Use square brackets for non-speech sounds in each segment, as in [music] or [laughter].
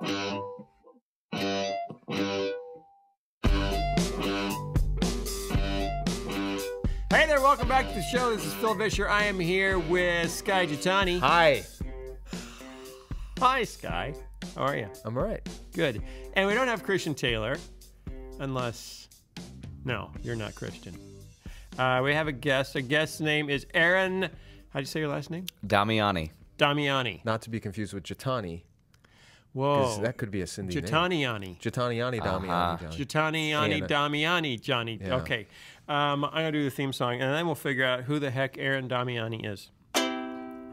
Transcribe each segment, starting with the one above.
Hey there, welcome back to the show. This is Phil Vischer. I am here with Sky Jatani. Hi. Hi, Sky. How are you? I'm all right. Good. And we don't have Christian Taylor, unless. No, you're not Christian. Uh, we have a guest. A guest's name is Aaron. How'd you say your last name? Damiani. Damiani. Not to be confused with Jatani, Whoa. That could be a Cindy Jataniani. Jataniani uh-huh. Damiani. uh Damiani Johnny. Yeah. Okay. Um, I'm going to do the theme song, and then we'll figure out who the heck Aaron Damiani is.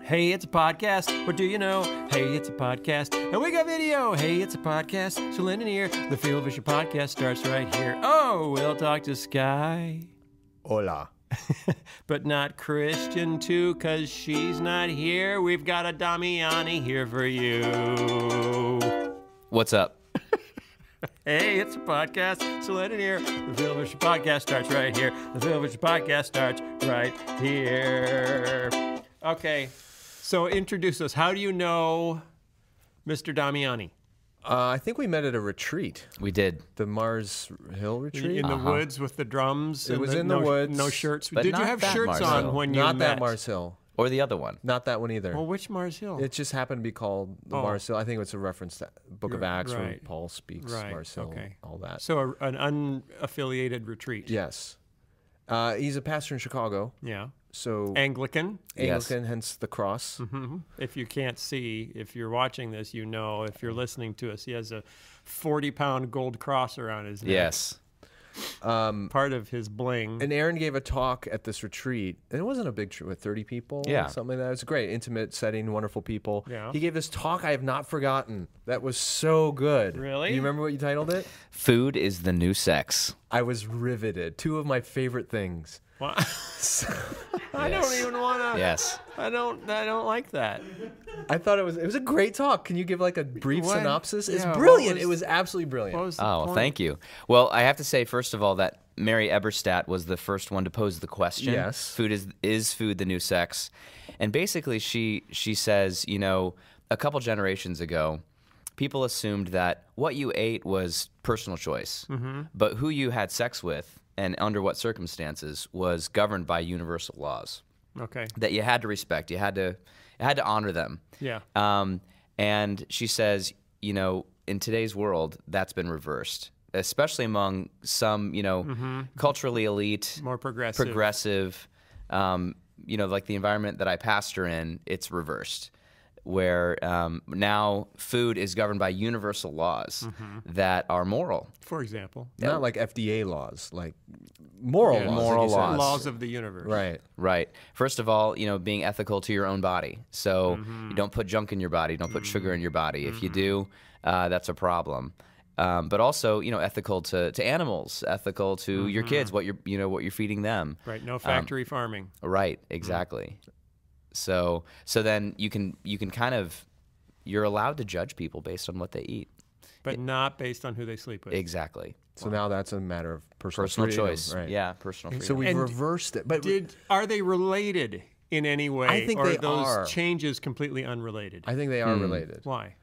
Hey, it's a podcast. What do you know? Hey, it's a podcast. And we got video. Hey, it's a podcast. So lend an ear. The Field Fisher podcast starts right here. Oh, we'll talk to Sky. Hola. [laughs] but not Christian too, cause she's not here. We've got a Damiani here for you. What's up? [laughs] hey, it's a podcast, so let it hear. The Village podcast starts right here. The Village podcast starts right here. Okay, so introduce us. How do you know Mr. Damiani? Uh, I think we met at a retreat. We did the Mars Hill retreat in the uh -huh. woods with the drums. It was the, in the no, woods. No shirts. But did you have shirts Mars on Hill. when you not that Mars Hill or the other one? Not that one either. Well, which Mars Hill? It just happened to be called the oh. Mars Hill. I think it's a reference to Book You're, of Acts right. where Paul speaks right. Mars Hill, okay. all that. So a, an unaffiliated retreat. Yes. Uh, he's a pastor in Chicago. Yeah. So Anglican. Anglican, yes. hence the cross. Mm -hmm. If you can't see, if you're watching this, you know. If you're listening to us, he has a 40 pound gold cross around his neck. Yes. Um, Part of his bling. And Aaron gave a talk at this retreat, and it wasn't a big retreat with 30 people, yeah, something like that. It was a great, intimate setting, wonderful people. Yeah. He gave this talk I have not forgotten. That was so good. Really? you remember what you titled it? Food is the new sex. I was riveted. Two of my favorite things. [laughs] I yes. don't even want to. Yes. I don't. I don't like that. I thought it was. It was a great talk. Can you give like a brief what? synopsis? Yeah, it's brilliant. Was, it was absolutely brilliant. Was oh, point? thank you. Well, I have to say first of all that Mary Eberstadt was the first one to pose the question. Yes. Food is is food the new sex? And basically, she she says, you know, a couple generations ago, people assumed that what you ate was personal choice, mm -hmm. but who you had sex with and under what circumstances was governed by universal laws. Okay. That you had to respect. You had to you had to honor them. Yeah. Um, and she says, you know, in today's world, that's been reversed, especially among some, you know, mm -hmm. culturally elite, more progressive, progressive, um, you know, like the environment that I pastor in, it's reversed where um, now food is governed by universal laws mm -hmm. that are moral. For example, yeah. not like FDA laws, like moral yeah, laws, moral like laws, laws of the universe. Right, right. First of all, you know, being ethical to your own body. So mm -hmm. you don't put junk in your body, don't put mm -hmm. sugar in mm-hmm. your body. If you mm-hmm. do, uh, that's a problem. Um, but also, you know, ethical to, to animals, ethical to your mm-hmm. kids, what you're you know what you're feeding them. Right. No um, factory um, farming. Right. Mm. Exactly. So so then you can you can kind of you're allowed to judge people based on what they eat, but it, not based on who they sleep with. Exactly. So wow. now that's a matter of personal, personal choice. Right. Yeah, personal freedom. So we've and reversed it. But did are they related in any way? I think or they are those are. changes completely unrelated? I think they are hmm. related. Why?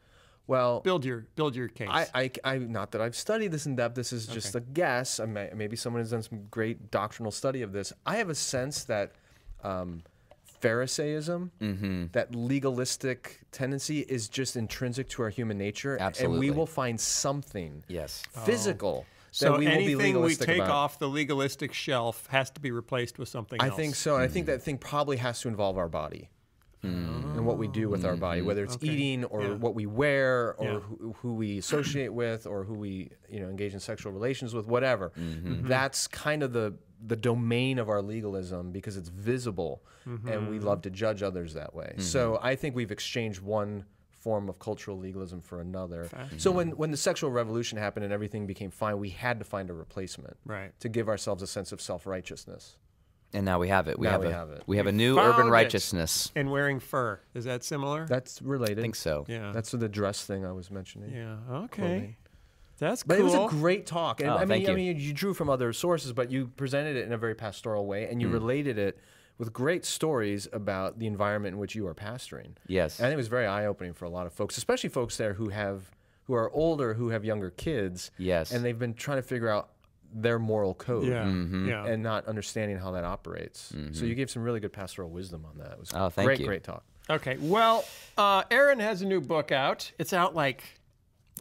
Well, build your build your case. I, I, I, not that I've studied this in depth. This is just okay. a guess. May, maybe someone has done some great doctrinal study of this. I have a sense that um, Pharisaism, mm-hmm. that legalistic tendency is just intrinsic to our human nature. Absolutely. And we will find something yes. physical. Oh. So we anything we take about. off the legalistic shelf has to be replaced with something else. I think so. I think that thing probably has to involve our body. Mm. and what we do with mm-hmm. our body, mm-hmm. whether it's okay. eating or yeah. what we wear or yeah. who, who, we associate with or who we you know engage in sexual relations with, whatever. Mm-hmm. That's kind of the the domain of our legalism because it's visible mm-hmm. and we mm-hmm. love to judge others that way. Mm-hmm. So I think we've exchanged one form of cultural legalism for another. Mm-hmm. So when, when the sexual revolution happened and everything became fine, we had to find a replacement right. to give ourselves a sense of self righteousness. And now we have it. We, have, we a, have it. We have we a new urban righteousness. And wearing fur. Is that similar? That's related. I think so. Yeah. That's the dress thing I was mentioning. Yeah. Okay. Clothing. That's cool. But it was a great talk. And, oh, I, mean, you. I mean, you drew from other sources, but you presented it in a very pastoral way and you mm. related it with great stories about the environment in which you are pastoring. Yes. And it was very eye opening for a lot of folks, especially folks there who have who are older who have younger kids. Yes. And they've been trying to figure out their moral code yeah. Mm -hmm. yeah. and not understanding how that operates. Mm -hmm. So you gave some really good pastoral wisdom on that. It was oh, thank great, you. great talk. Okay. Well, uh, Aaron has a new book out. It's out like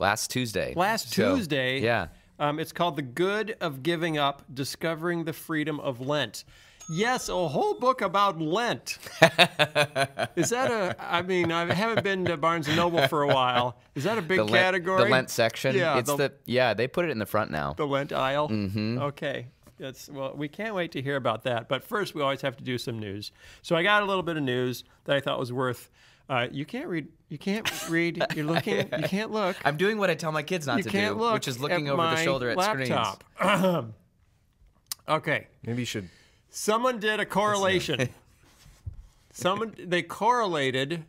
last Tuesday. Last so, Tuesday. Yeah. Um, it's called The Good of Giving Up Discovering the Freedom of Lent. Yes, a whole book about Lent. [laughs] Is that a? I mean, I haven't been to Barnes and Noble for a while. Is that a big the Lent, category? The Lent section. Yeah, it's the, the, yeah. They put it in the front now. The Lent aisle. Mm-hmm. Okay. That's, well, we can't wait to hear about that. But first, we always have to do some news. So I got a little bit of news that I thought was worth uh, you can't read. You can't read. You're looking. [laughs] You can't look. I'm doing what I tell my kids not you to do, which is looking over the shoulder at laptop. screens. [clears throat] [clears throat] okay. Maybe you should. Someone did a correlation. [laughs] Someone they correlated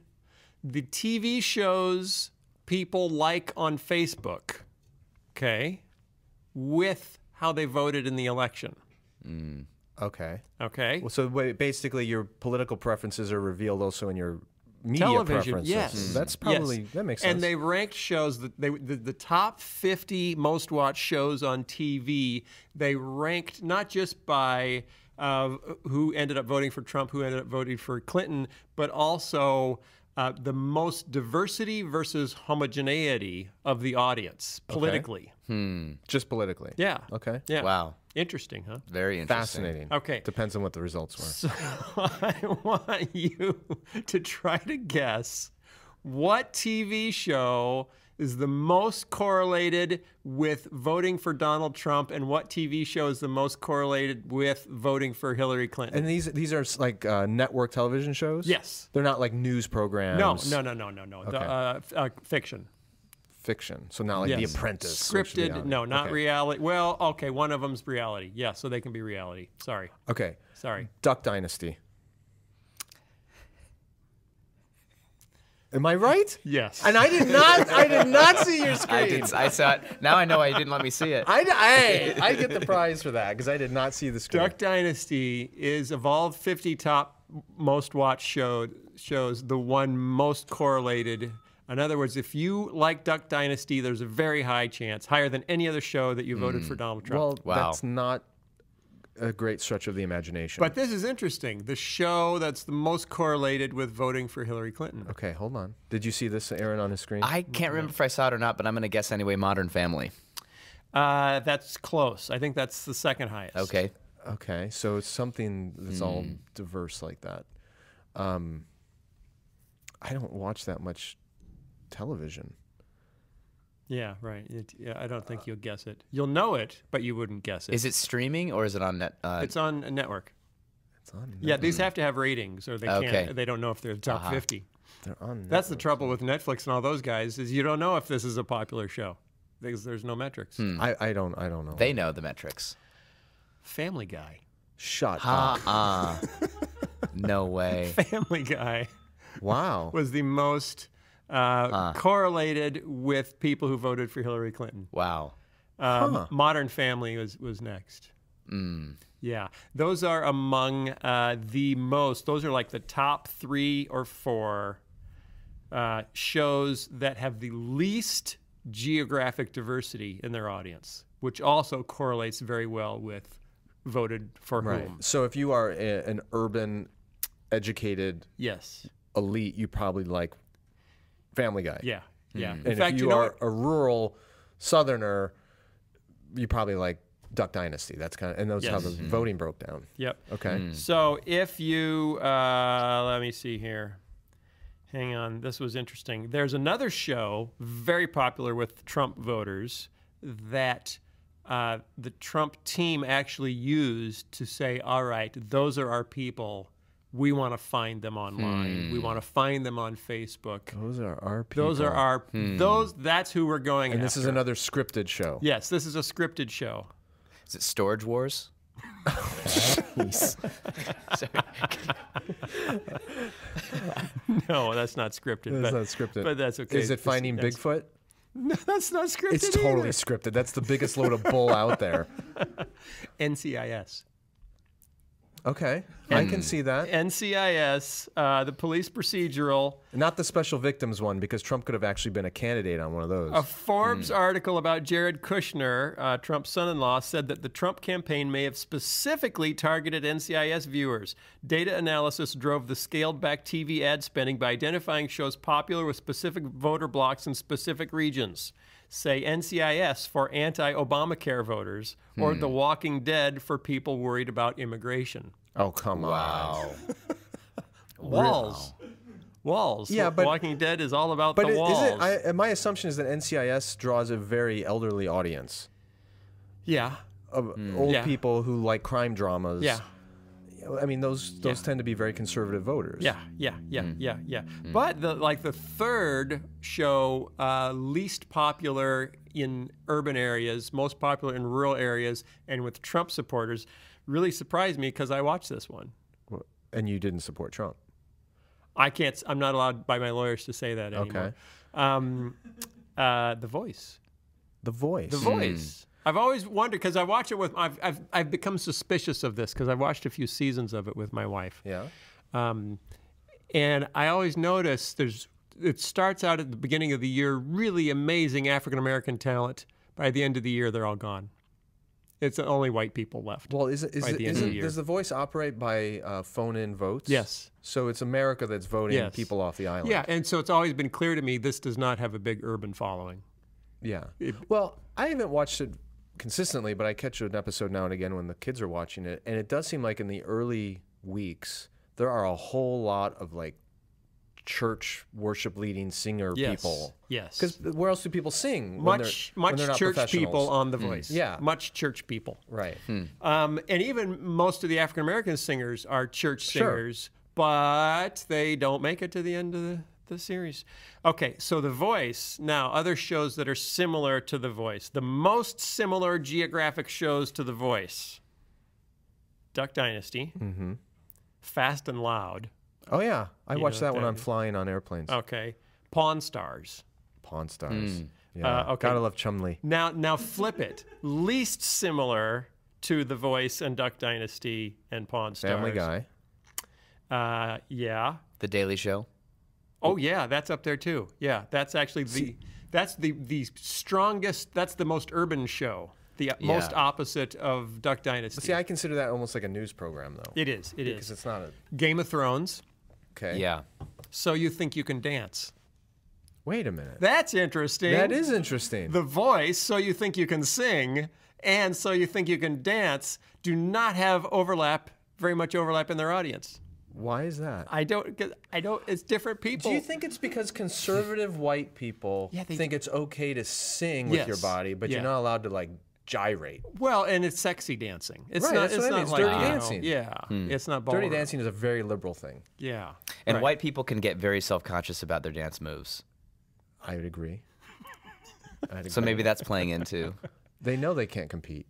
the TV shows people like on Facebook, okay, with how they voted in the election. Mm. Okay. Okay. Well, so basically, your political preferences are revealed also in your media television. Preferences. Yes, mm. that's probably yes. that makes sense. And they ranked shows that they the, the, top fifty most watched shows on TV. They ranked not just by uh, who ended up voting for Trump, who ended up voting for Clinton, but also uh, the most diversity versus homogeneity of the audience politically. Okay. Hmm. Just politically. Yeah. Okay. Yeah. Wow. Interesting, huh? Very interesting. Fascinating. Okay. Depends on what the results were. So [laughs] I want you to try to guess what TV show is the most correlated with voting for Donald Trump, and what TV show is the most correlated with voting for Hillary Clinton? And these these are like uh, network television shows. Yes, they're not like news programs. No, no, no, no, no, no. Okay. The, uh, uh, fiction. Fiction. So not like yes. The Apprentice. Scripted. No, not okay. reality. Well, okay, one of them's reality. Yeah, so they can be reality. Sorry. Okay. Sorry. Duck Dynasty. Am I right? Yes. And I did not. I did not see your screen. [laughs] I, did, I saw it. Now I know I didn't let me see it. I, I, [laughs] I get the prize for that because I did not see the screen. Duck Dynasty is evolved 50 top most watched show shows. The one most correlated. In other words, if you like Duck Dynasty, there's a very high chance, higher than any other show, that you voted mm. for Donald Trump. Well, wow. that's not a great stretch of the imagination. But this is interesting. The show that's the most correlated with voting for Hillary Clinton. Okay, hold on. Did you see this, Aaron, on his screen? I can't remember if I saw it or not, but I'm going to guess anyway Modern Family. Uh, that's close. I think that's the second highest. Okay. Okay, so it's something that's mm. all hmm. diverse like that. Um, I don't watch that much television. Yeah, right. It, yeah, I don't think uh, you'll guess it. You'll know it, but you wouldn't guess it. Is it streaming or is it on net? Uh, it's on a network. It's on. Yeah, these hmm. have to have ratings, or they can't. Okay. They don't know if they're the top uh-huh. fifty. They're on. Netflix. That's the trouble with Netflix and all those guys is you don't know if this is a popular show because there's no metrics. Hmm. I, I don't I don't know. They know the metrics. Family Guy. Shut ha, up. Uh-uh. [laughs] no way. Family Guy. Wow. Was the most uh, huh. correlated with people who voted for Hillary Clinton. Wow. Um, huh. Modern Family was was next. Mm. Yeah, those are among uh, the most. Those are like the top three or four uh, shows that have the least geographic diversity in their audience, which also correlates very well with voted for right. whom. So if you are a, an urban, educated, yes, elite, you probably like Family Guy. Yeah, yeah. Mm-hmm. In fact, if you, you are a rural Southerner, you probably like Duck Dynasty. That's kind of and that's yes. how the mm voting broke down. Yep. Okay. Mm. So if you uh, let me see here. Hang on, this was interesting. There's another show very popular with Trump voters that uh, the Trump team actually used to say, "All right, those are our people we want to find them online. Hmm. We want to find them on Facebook. Those are our people. Those are our hmm. those. That's who we're going. And after. this is another scripted show. Yes, this is a scripted show. Is it Storage Wars? [laughs] [laughs] no, that's not scripted. That's but, not scripted. But that's okay. Is it Finding Bigfoot? No, that's not scripted. It's totally either. scripted. That's the biggest load of bull out there. NCIS. [laughs] Okay, and, I can see that. NCIS, uh, the police procedural. Not the special victims one, because Trump could have actually been a candidate on one of those. A Forbes mm. article about Jared Kushner, uh, Trump's son in law, said that the Trump campaign may have specifically targeted NCIS viewers. Data analysis drove the scaled back TV ad spending by identifying shows popular with specific voter blocks in specific regions say NCIS for anti Obamacare voters hmm. or The Walking Dead for people worried about immigration. Oh, come wow. on. [laughs] Walls. Wow. Walls. Yeah, but Walking Dead is all about but the it, walls. It, I, my assumption is that NCIS draws a very elderly audience. Yeah. Of mm. old yeah. people who like crime dramas. Yeah I mean, those those yeah. tend to be very conservative voters. Yeah, yeah, yeah, mm. yeah, yeah. Mm. But the like the third show, uh, least popular in urban areas, most popular in rural areas, and with Trump supporters, really surprised me because I watched this one. Well, and you didn't support Trump. I can't. I'm not allowed by my lawyers to say that anymore. Okay. Um, uh, the Voice. The Voice. The hmm. Voice. Mm. I've always wondered because I watch it with I've, I've I've become suspicious of this because I've watched a few seasons of it with my wife. Yeah. Um, and I always notice there's it starts out at the beginning of the year really amazing African American talent. By the end of the year, they're all gone. It's only white people left. Well, is it, is, it, the does the voice operate by uh, phone in votes? Yes. So it's America that's voting yes. people off the island. Yeah, and so it's always been clear to me this does not have a big urban following. Yeah. It, well, I haven't watched it consistently, but I catch an episode now and again when the kids are watching it, and it does seem like in the early weeks there are a whole lot of like church worship leading singer yes. people. Yes. Because where else do people sing? Much much church people on The hmm. Voice. Mm. Yeah. Much church people. Right. Mm. Um, and even most of the African American singers are church singers, sure. but they don't make it to the end of the the series. Okay, so The Voice. Now, other shows that are similar to The Voice. The most similar geographic shows to The Voice Duck Dynasty, mm -hmm. Fast and Loud. Oh, yeah. I you watched that, when I'm flying on airplanes. Okay. Pawn Stars. Pawn Stars. Mm. Yeah. Uh, okay. Gotta love Chumley. Now, now flip it. Least similar to The Voice and Duck Dynasty and Pawn Stars. Family Guy. Uh, yeah. The Daily Show. Oh yeah, that's up there too. Yeah, that's actually the that's the the strongest. That's the most urban show. The yeah. most opposite of Duck Dynasty. See, I consider that almost like a news program, though. It is. It is because it's not a Game of Thrones. Okay. Yeah. So you think you can dance? Wait a minute. That's interesting. That is interesting. The voice, so you think you can sing, and so you think you can dance, do not have overlap, very much overlap in their audience. Why is that? I don't. I don't. It's different people. Do you think it's because conservative white people yeah, they, think it's okay to sing yes. with your body, but yeah. you're not allowed to like gyrate? Well, and it's sexy dancing. It's right, not. That's it's what not I mean. Like, dirty dancing. yeah, hmm. it's not. Ballroom. Dirty dancing is a very liberal thing. Yeah, and right. white people can get very self conscious about their dance moves. I would agree. I'd agree. So maybe that's playing into. They know they can't compete.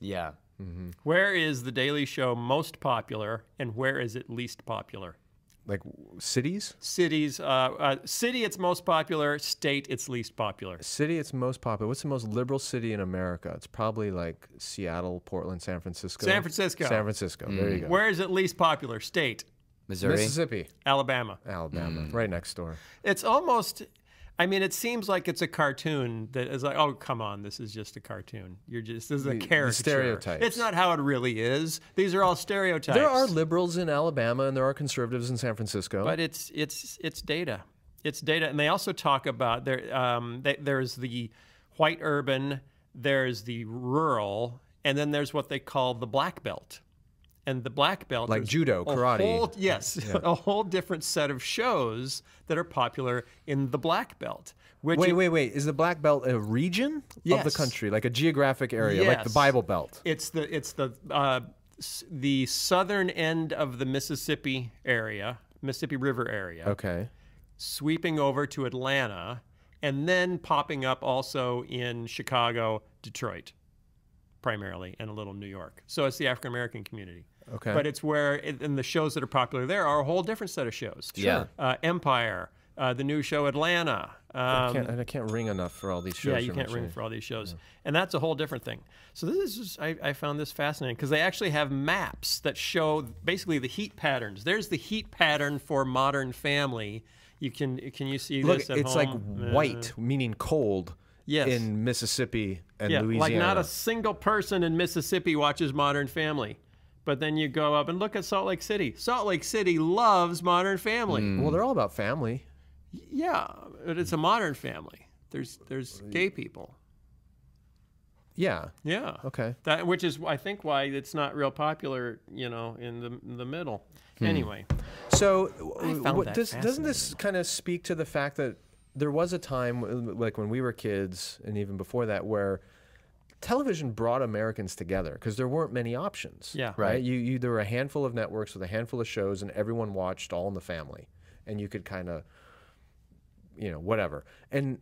Yeah. Mm-hmm. Where is The Daily Show most popular and where is it least popular? Like cities? Cities. Uh, uh, city, it's most popular. State, it's least popular. City, it's most popular. What's the most liberal city in America? It's probably like Seattle, Portland, San Francisco. San Francisco. San Francisco. Mm. There you mm. go. Where is it least popular? State. Missouri. Mississippi. Alabama. Alabama. Mm. Right next door. It's almost I mean, it seems like it's a cartoon that is like, oh, come on, this is just a cartoon. You're just this is a character. Stereotypes. It's not how it really is. These are all stereotypes. There are liberals in Alabama and there are conservatives in San Francisco. But it's it's it's data. It's data, and they also talk about there. Um, they, there's the white urban, there's the rural, and then there's what they call the black belt and the black belt like judo karate whole, yes yeah. [laughs] a whole different set of shows that are popular in the black belt wait you, wait wait is the black belt a region yes. of the country like a geographic area yes. like the bible belt it's the it's the uh, the southern end of the mississippi area mississippi river area okay sweeping over to atlanta and then popping up also in chicago detroit primarily and a little new york so it's the african american community Okay. But it's where, it, and the shows that are popular there are a whole different set of shows. Sure. Yeah. Uh, Empire, uh, the new show Atlanta. Um, I, can't, um, I can't ring enough for all these shows. Yeah, you can't ring for all these shows. Yeah. And that's a whole different thing. So this is, just, I, I found this fascinating because they actually have maps that show basically the heat patterns. There's the heat pattern for Modern Family. You can, can you see Look, this at it's home? like uh, white, uh, meaning cold. Yes. In Mississippi and yeah, Louisiana. Like not a single person in Mississippi watches Modern Family. But then you go up and look at Salt Lake City. Salt Lake City loves Modern Family. Mm. Well, they're all about family. Yeah, but it's a modern family. There's there's gay people. Yeah. Yeah. Okay. That which is I think why it's not real popular, you know, in the in the middle. Hmm. Anyway. So what, does, doesn't this kind of speak to the fact that there was a time like when we were kids and even before that where television brought Americans together because there weren't many options. Yeah. Right? You, you there were a handful of networks with a handful of shows, and everyone watched All in the Family, and you could kind of, you know, whatever. And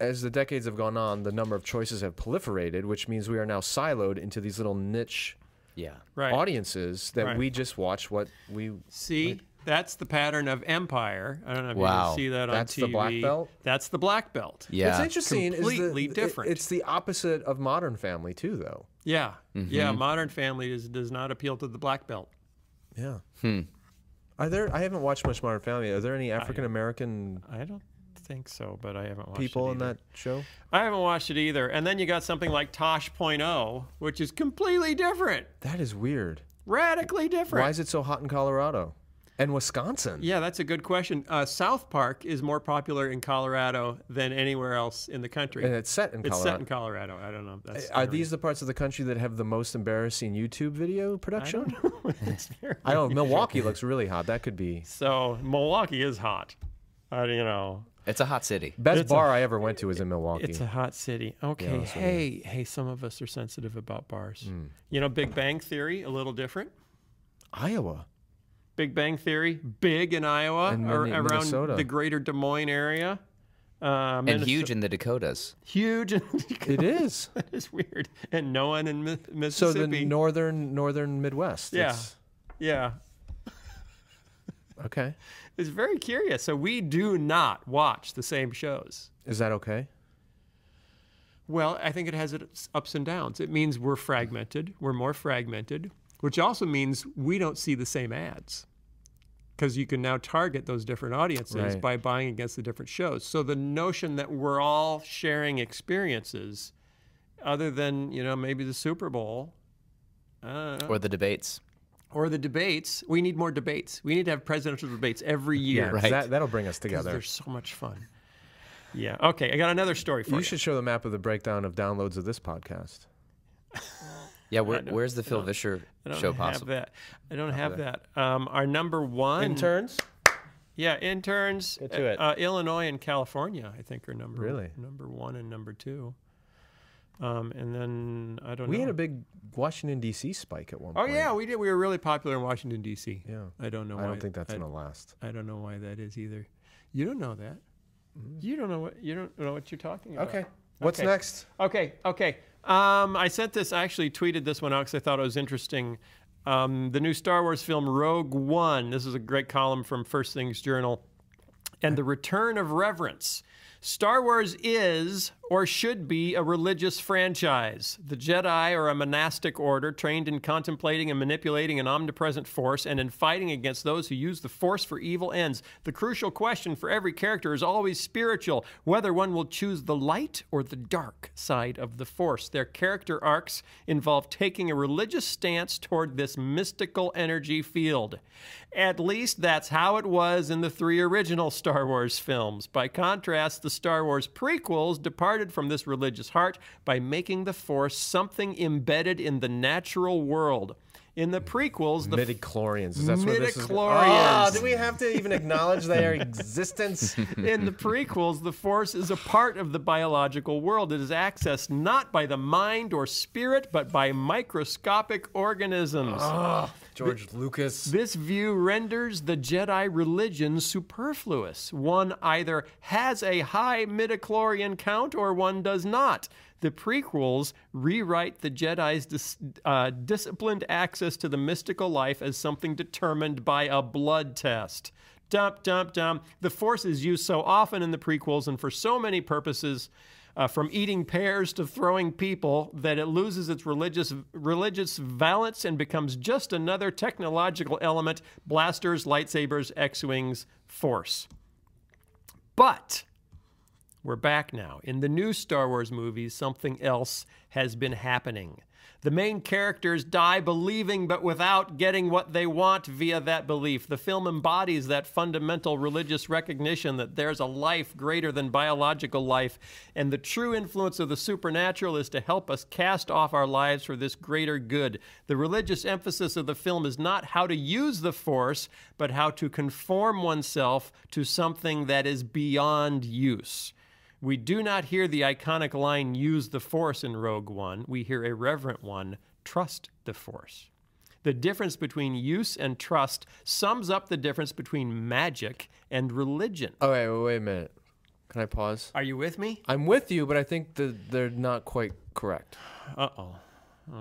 as the decades have gone on, the number of choices have proliferated, which means we are now siloed into these little niche, yeah, right. audiences that right. we just watch what we see. Like, that's the pattern of empire. I don't know if wow. you see that on TV. That's the black belt. That's the black belt. Yeah, It's interesting completely the, different. It, it's the opposite of Modern Family too, though. Yeah, mm -hmm. yeah. Modern Family is, does not appeal to the black belt. Yeah. Hmm. Are there? I haven't watched much Modern Family. Are there any African American? I, I, don't think so, but I haven't watched people in that show. I haven't watched it either. And then you got something like Tosh.0, which is completely different. That is weird. Radically different. Why is it so hot in Colorado? and Wisconsin? Yeah, that's a good question. Uh, South Park is more popular in Colorado than anywhere else in the country. And it's set in Colorado. It's set in Colorado. I don't know. That's Are these the parts of the country that have the most embarrassing YouTube video production? I don't [laughs] know. [laughs] I don't, Milwaukee [laughs] looks really hot. That could be. So Milwaukee is hot. Uh, you know. It's a hot city. Best it's bar a, I ever went to was in Milwaukee. It's a hot city. Okay. Yeah, hey, right. hey, some of us are sensitive about bars. Mm. You know, Big Bang Theory, a little different. Iowa. Big Bang Theory, big in Iowa and or around the greater Des Moines area. Um, and huge in the Dakotas. Huge in Dakotas. It is. [laughs] that is weird. And no one in Mississippi. So the northern northern Midwest. Yeah. It's... Yeah. [laughs] okay. It's very curious. So we do not watch the same shows. Is that okay? Well, I think it has its ups and downs. It means we're fragmented. We're more fragmented which also means we don't see the same ads because you can now target those different audiences right. by buying against the different shows. So the notion that we're all sharing experiences, other than you know maybe the Super Bowl, uh, or the debates, or the debates, we need more debates. We need to have presidential debates every year. Yeah, right. That, that'll bring us together. They're so much fun. Yeah. Okay. I got another story for you. You should show the map of the breakdown of downloads of this podcast. [laughs] Yeah, where, where's the Phil Vischer show I don't have That. I don't have that. Um, our number one interns. Yeah, interns. Get to uh, it. Uh, Illinois and California, I think, are number really? number one and number two. Um, and then I don't. We know. had a big Washington D.C. spike at one. Oh, point. Oh yeah, we did. We were really popular in Washington D.C. Yeah. I don't know. I don't think that's I, gonna last. I don't know why that is either. You don't know that. Mm. You don't know what you don't know what you're talking about. Okay. What's okay. next? Okay. Okay. Um, I sent this, I actually tweeted this one out because I thought it was interesting. Um, the new Star Wars film Rogue One. This is a great column from First Things Journal. And the return of reverence. Star Wars is or should be a religious franchise. The Jedi are a monastic order trained in contemplating and manipulating an omnipresent force and in fighting against those who use the force for evil ends. The crucial question for every character is always spiritual whether one will choose the light or the dark side of the force. Their character arcs involve taking a religious stance toward this mystical energy field. At least that's how it was in the three original Star Wars films. By contrast, the Star Wars prequels departed departed from this religious heart by making the Force something embedded in the natural world. In the prequels, the midichlorians. Is that What this is? Oh, do we have to even acknowledge their [laughs] existence? In the prequels, the Force is a part of the biological world. It is accessed not by the mind or spirit, but by microscopic organisms. Oh. George the, Lucas. This view renders the Jedi religion superfluous. One either has a high midichlorian count or one does not. The prequels rewrite the Jedi's dis, uh, disciplined access to the mystical life as something determined by a blood test. Dump, dump, dump. The Force is used so often in the prequels and for so many purposes uh, from eating pears to throwing people that it loses its religious religious valence and becomes just another technological element: blasters, lightsabers, X-wings, force. But we're back now. In the new Star Wars movies, something else has been happening. The main characters die believing but without getting what they want via that belief. The film embodies that fundamental religious recognition that there's a life greater than biological life, and the true influence of the supernatural is to help us cast off our lives for this greater good. The religious emphasis of the film is not how to use the force, but how to conform oneself to something that is beyond use. We do not hear the iconic line, use the force in Rogue One. We hear a reverent one, trust the force. The difference between use and trust sums up the difference between magic and religion. Oh, wait, wait, a minute. Can I pause? Are you with me? I'm with you, but I think that they're not quite correct. Uh oh.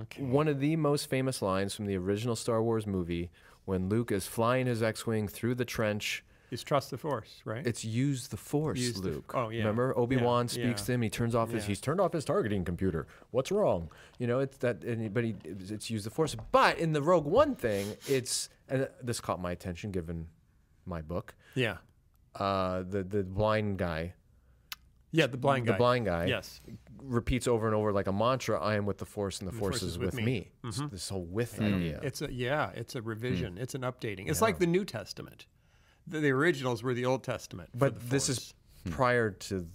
Okay. One of the most famous lines from the original Star Wars movie when Luke is flying his X Wing through the trench is trust the force, right? It's use the force, use Luke. The oh yeah. Remember, Obi Wan yeah. speaks yeah. to him. He turns off his. He's turned off his targeting computer. What's wrong? You know, it's that. but he, it's use the force. But in the Rogue One thing, it's and this caught my attention given my book. Yeah. Uh, the the blind guy. Yeah, the blind guy. The blind guy. Yes. Repeats over and over like a mantra. I am with the force, and the, the force, force, is with, with me. me. Mm -hmm. This whole with mm. idea. It's a yeah. It's a revision. Mm. It's an updating. It's yeah. like the New Testament. The, the originals were the Old Testament. But this is hmm. prior to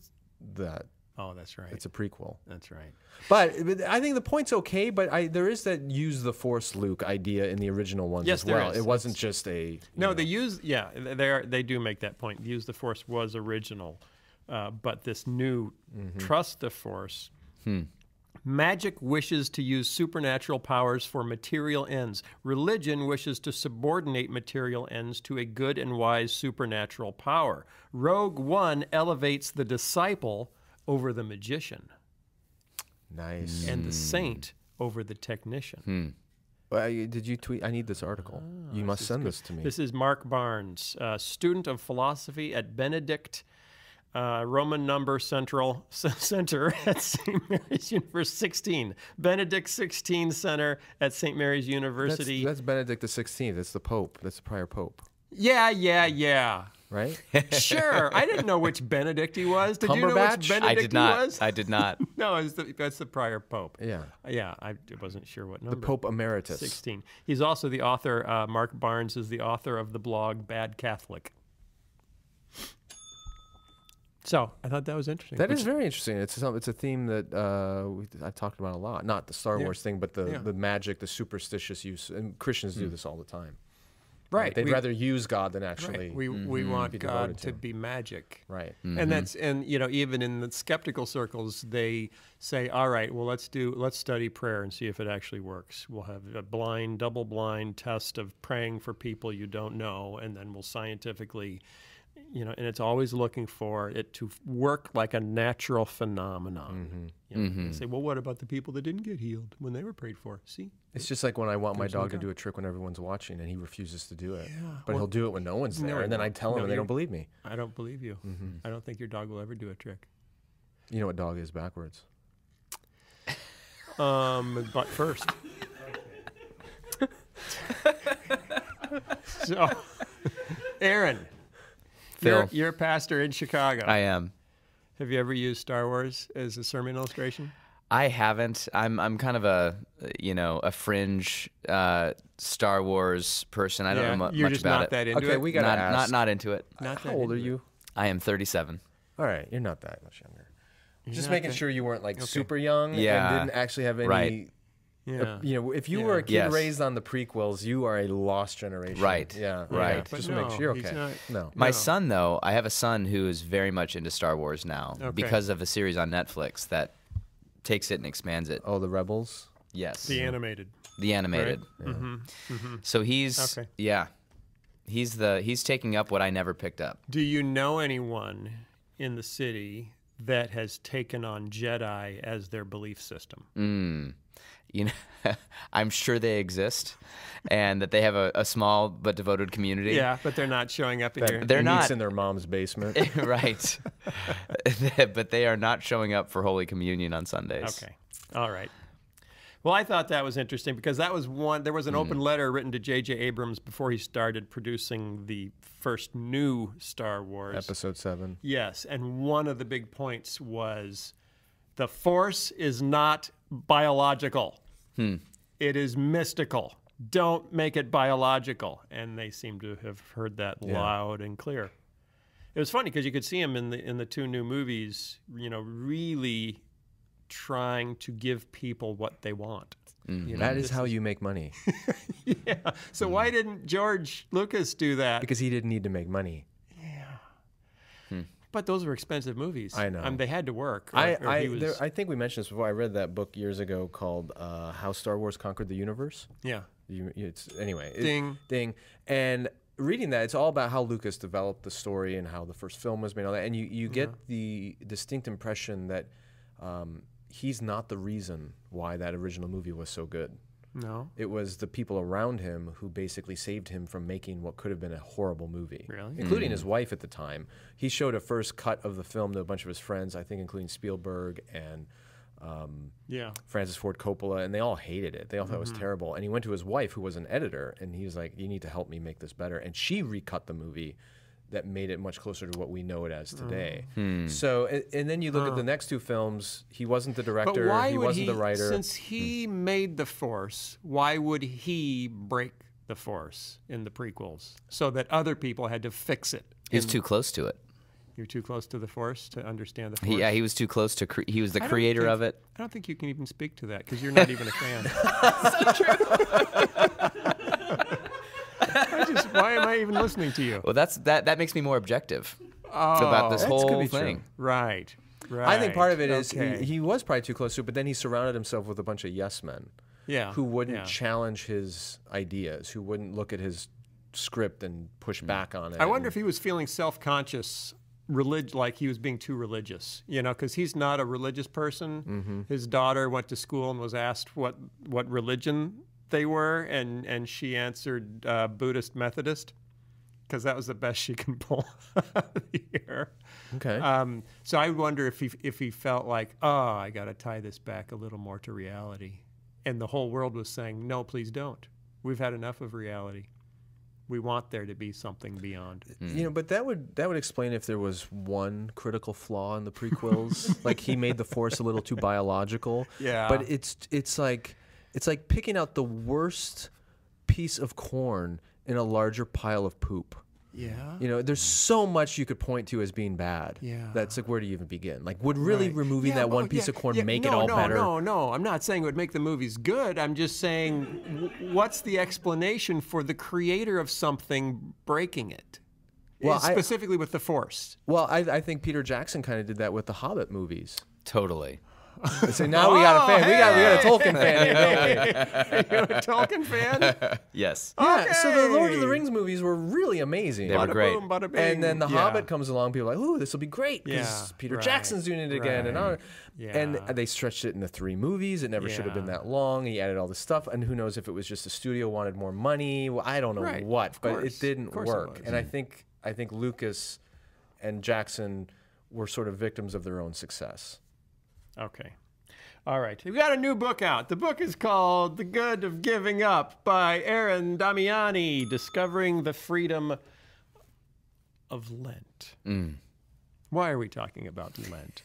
that. Oh, that's right. It's a prequel. That's right. But, but I think the point's okay. But I, there is that use the force Luke idea in the original ones yes, as well. Is. It wasn't it's, just a no. Know. They use yeah. They are, they do make that point. Use the force was original, uh, but this new mm -hmm. trust the force hmm. Magic wishes to use supernatural powers for material ends. Religion wishes to subordinate material ends to a good and wise supernatural power. Rogue One elevates the disciple over the magician. Nice. And the hmm. saint over the technician. Hmm. Well, did you tweet? I need this article. Ah, you must send good. this to me. This is Mark Barnes, student of philosophy at Benedict uh, Roman number central [laughs] center at St. Mary's University 16, Benedict 16 Center at St. Mary's University. That's, that's Benedict the 16th. That's the Pope. That's the prior Pope. Yeah, yeah, yeah. Right? [laughs] sure. I didn't know which Benedict he was. Did you know which Benedict I did not. He was? I did not. [laughs] no, it's the, that's the prior Pope. Yeah. Yeah, I wasn't sure what number. The Pope Emeritus. 16. He's also the author, uh, Mark Barnes is the author of the blog Bad Catholic. So I thought that was interesting. That Which, is very interesting. It's a, it's a theme that uh, we, I talked about a lot. Not the Star yeah. Wars thing, but the, yeah. the magic, the superstitious use. And Christians mm. do hmm. this all the time. Right. they'd we, rather use God than actually. Right. We, mm-hmm. we want God to, to be magic. Right. Mm-hmm. And that's and you know even in the skeptical circles they say all right well let's do let's study prayer and see if it actually works. We'll have a blind double blind test of praying for people you don't know and then we'll scientifically you know, and it's always looking for it to work like a natural phenomenon. Mm-hmm. You know, mm-hmm. Say, well, what about the people that didn't get healed when they were prayed for? See, it's just like when I want my dog to do a trick when everyone's watching, and he refuses to do it. Yeah. But well, he'll do it when no one's there, no, and then I tell him, and they don't believe me. I don't believe you. Mm-hmm. I don't think your dog will ever do a trick. You know what dog is backwards? um, but first. [laughs] so, Aaron. Phil. You're, you're a pastor in Chicago. I am. Have you ever used Star Wars as a sermon illustration? I haven't. I'm I'm kind of a you know a fringe uh, Star Wars person. I don't yeah, know much you're just about not it. That into okay, it? we got not, not not into it. Not How old are you? It. I am 37. All right, you're not that much younger. You're just making that... sure you weren't like okay. super young yeah. and didn't actually have any right. Yeah. You know, if you yeah. were a kid yes. raised on the prequels, you are a lost generation. Right. Yeah. Right. Yeah. Just no, make sure you're okay. Not, no. My no. son, though, I have a son who is very much into Star Wars now okay. because of a series on Netflix that takes it and expands it. Oh, the Rebels. Yes. The animated. The animated. Right? Yeah. Mm-hmm. Mm-hmm. So he's okay. yeah, he's the he's taking up what I never picked up. Do you know anyone in the city that has taken on Jedi as their belief system? Mm you know, [laughs] I'm sure they exist and that they have a, a, small but devoted community. Yeah, but they're not showing up in that, they're not in their mom's basement. [laughs] right. [laughs] but they are not showing up for Holy Communion on Sundays. Okay. All right. Well, I thought that was interesting because that was one there was an mm. open letter written to JJ Abrams before he started producing the first new Star Wars episode 7. Yes, and one of the big points was the force is not biological. Hmm. It is mystical. Don't make it biological. And they seem to have heard that yeah. loud and clear. It was funny because you could see him in the in the two new movies, you know, really trying to give people what they want. Mm. You know, that is how you make money. [laughs] yeah. So mm. why mm-hmm. didn't George Lucas do that? Because he didn't need to make money. But those were expensive movies. I know. Um, they had to work. Or, I or I, was... there, I think we mentioned this before. I read that book years ago called uh, "How Star Wars Conquered the Universe." Yeah. You, it's anyway. Ding. It, ding. And reading that, it's all about how Lucas developed the story and how the first film was made. All that, and you you mm-hmm. get the distinct impression that um, he's not the reason why that original movie was so good. No. It was the people around him who basically saved him from making what could have been a horrible movie. Really? Including mm. his hmm. wife at the time. He showed a first cut of the film to a bunch of his friends, I think including Spielberg and um, yeah. Francis Ford Coppola, and they all hated it. They all thought mm -hmm. it was mm-hmm. terrible. And he went to his wife, who was an editor, and he was like, You need to help me make this better. And she recut the movie that made it much closer to what we know it as hmm. today. Mm. So, and, and, then you look uh. at the next two films. He wasn't the director. But why he wasn't he, the writer. Since he hmm. made the Force, why would he break the Force in the prequels so that other people had to fix it? He's too close to it. You're too close to the force to understand the force. Yeah, he was too close to. he was the creator think, of it. I don't think you can even speak to that because you're not even a fan. [laughs] so true. [laughs] why am I even listening to you? Well, that's that. That makes me more objective oh, about this oh, whole thing. True. Right. Right. I think part of it is okay. he, he, was probably too close to it, but then he surrounded himself with a bunch of yes men. Yeah. Who wouldn't yeah. challenge his ideas, who wouldn't look at his script and push mm. back on it. I wonder if he was feeling self conscious, relig- like he was being too religious, you know, because he's not a religious person. Mm -hmm. His daughter went to school and was asked what, what religion they were, and and she answered uh, Buddhist Methodist because that was the best she can [laughs] pull here. Okay. Um, so I wonder if he if he felt like, oh, I got to tie this back a little more to reality, and the whole world was saying, no, please don't. We've had enough of reality. We want there to be something beyond. Mm. You know, but that would that would explain if there was one critical flaw in the prequels, [laughs] like he made the Force a little too biological. Yeah. But it's it's like it's like picking out the worst piece of corn in a larger pile of poop. Yeah. You know, there's so much you could point to as being bad. Yeah. That's like, where do you even begin? Like, would really right. removing yeah, that one piece yeah, of corn yeah, make no, it all no, better? No, no, no. I'm not saying it would make the movies good. I'm just saying, what's the explanation for the creator of something breaking it? Well, eh, specifically with the Force. Well, I, I think Peter Jackson kind of did that with the Hobbit movies. Totally so [laughs] now oh, we got a fan. Hey. We got we got a oh, Tolkien fan. [laughs] You're a Tolkien fan. [laughs] Yes. Yeah. Okay. So the Lord of the Rings movies were really amazing. They were great. Boom, and then the yeah. Hobbit comes along. People are like, ooh, this will be great because yeah, Peter right, Jackson's doing it again. Right. And Yeah. and they stretched it into three movies. It never should have been that long. He added all this stuff, and who knows if it was just the studio wanted more money. Well, I don't know right. what, but it didn't work. It and I think I think Lucas and Jackson were sort of victims of their own success. Okay. All right. We've got a new book out. The book is called The Good of Giving Up by Aaron Damiani Discovering the Freedom of Lent. Mm. Why are we talking about Lent?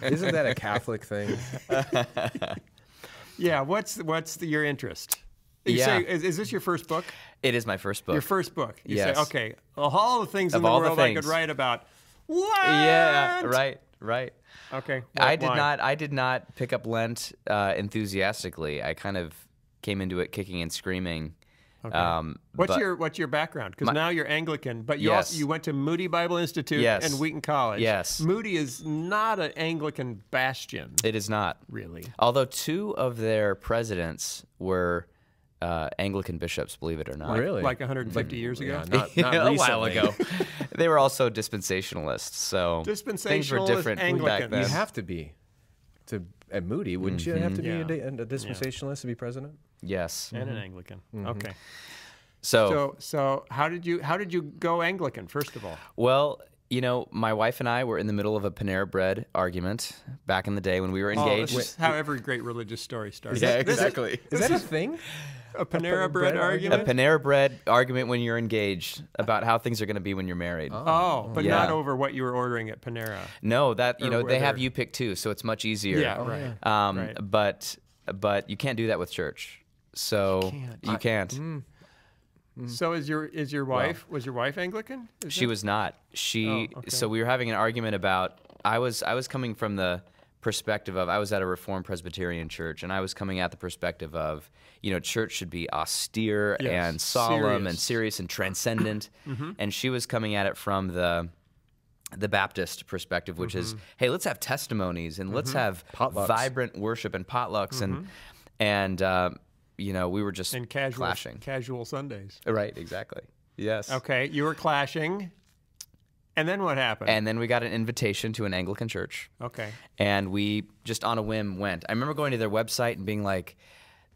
[laughs] Isn't that a Catholic thing? [laughs] yeah. What's, what's the, your interest? You yeah. Say, is, is, this your first book? It is my first book. Your first book. You yes. say, okay, of all the things of in the world the I could write about, Lent. Yeah, right, right. Okay. Well, I did why? not. I did not pick up Lent uh, enthusiastically. I kind of came into it kicking and screaming. Okay. Um, what's your What's your background? Because now you're Anglican, but you yes. also, you went to Moody Bible Institute yes. and Wheaton College. Yes. Moody is not an Anglican bastion. It is not really. Although two of their presidents were uh, Anglican bishops, believe it or not. Like, really? Like 150 like, mm-hmm. years ago? Yeah, not, not [laughs] a while ago. [laughs] they were also dispensationalists, so things were different Anglican. back then. You have to be to at Moody, wouldn't mm -hmm. you have to yeah. be a, mm-hmm. a dispensationalist yeah. to be president? Yes, and mm -hmm. an mm-hmm. Anglican. Mm -hmm. Okay. So, so, so how did you how did you go Anglican first of all? Well, you know, my wife and I were in the middle of a Panera Bread argument back in the day when we were oh, engaged. Oh, how every great religious story starts. Yeah, exactly. Is, that a thing? A Panera, a bread, bread, argument? A Panera Bread argument when you're engaged about how things are going to be when you're married. Oh, oh but yeah. not over what you were ordering at Panera. No, that you know they have you pick too, so it's much easier. Yeah, right. Um, right. But but you can't do that with church. So you can't. You can't. Mm. Mm. So is your is your wife well, was your wife Anglican? Is she it? was not. She oh, okay. so we were having an argument about I was I was coming from the perspective of I was at a Reformed Presbyterian church and I was coming at the perspective of you know church should be austere yes, and solemn serious. and serious and transcendent [clears throat] mm -hmm. and she was coming at it from the the Baptist perspective which mm -hmm. is mm-hmm. hey let's have testimonies and let's mm-hmm. have potlucks. vibrant worship and potlucks and and uh, you know, we were just and casual, clashing. Casual Sundays. Right, exactly. Yes. Okay, you were clashing. And then what happened? And then we got an invitation to an Anglican church. Okay. And we just on a whim went. I remember going to their website and being like,